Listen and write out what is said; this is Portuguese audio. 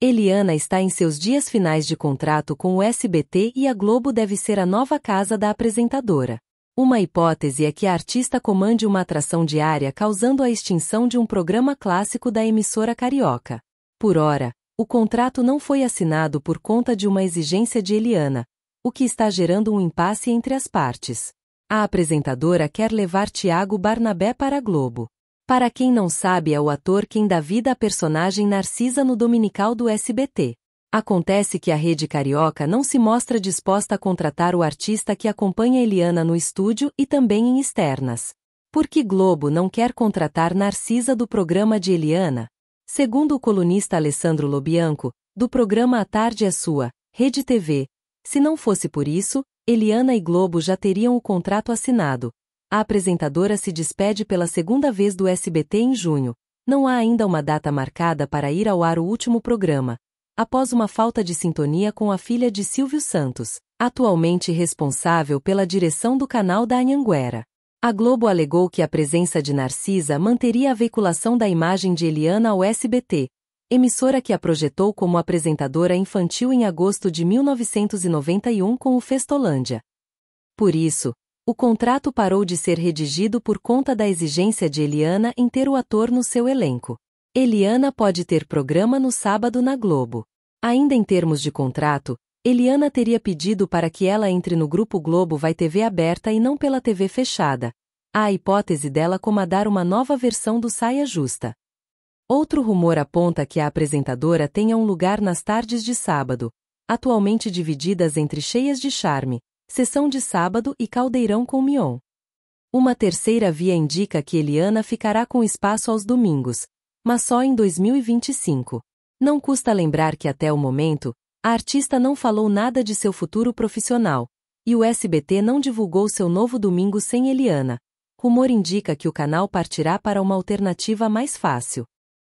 Eliana está em seus dias finais de contrato com o SBT e a Globo deve ser a nova casa da apresentadora. Uma hipótese é que a artista comande uma atração diária causando a extinção de um programa clássico da emissora carioca. Por ora, o contrato não foi assinado por conta de uma exigência de Eliana, o que está gerando um impasse entre as partes. A apresentadora quer levar Tiago Barnabé para a Globo. Para quem não sabe, é o ator quem dá vida à personagem Narcisa no dominical do SBT. Acontece que a rede carioca não se mostra disposta a contratar o artista que acompanha Eliana no estúdio e também em externas. Porque Globo não quer contratar Narcisa do programa de Eliana? Segundo o colunista Alessandro Lobianco, do programa A Tarde é Sua, Rede TV, se não fosse por isso, Eliana e Globo já teriam o contrato assinado, a apresentadora se despede pela segunda vez do SBT em junho. Não há ainda uma data marcada para ir ao ar o último programa, após uma falta de sintonia com a filha de Silvio Santos, atualmente responsável pela direção do canal da Anhanguera. A Globo alegou que a presença de Narcisa manteria a veiculação da imagem de Eliana ao SBT, emissora que a projetou como apresentadora infantil em agosto de 1991 com o Festolândia. Por isso, o contrato parou de ser redigido por conta da exigência de Eliana em ter o ator no seu elenco. Eliana pode ter programa no sábado na Globo. Ainda em termos de contrato, Eliana teria pedido para que ela entre no grupo Globo Vai TV aberta e não pela TV fechada. Há a hipótese dela comandar uma nova versão do Saia Justa. Outro rumor aponta que a apresentadora tenha um lugar nas tardes de sábado, atualmente divididas entre cheias de charme, sessão de sábado e caldeirão com Mion. Uma terceira via indica que Eliana ficará com espaço aos domingos, mas só em 2025. Não custa lembrar que até o momento, a artista não falou nada de seu futuro profissional, e o SBT não divulgou seu novo domingo sem Eliana. Rumor indica que o canal partirá para uma alternativa mais fácil.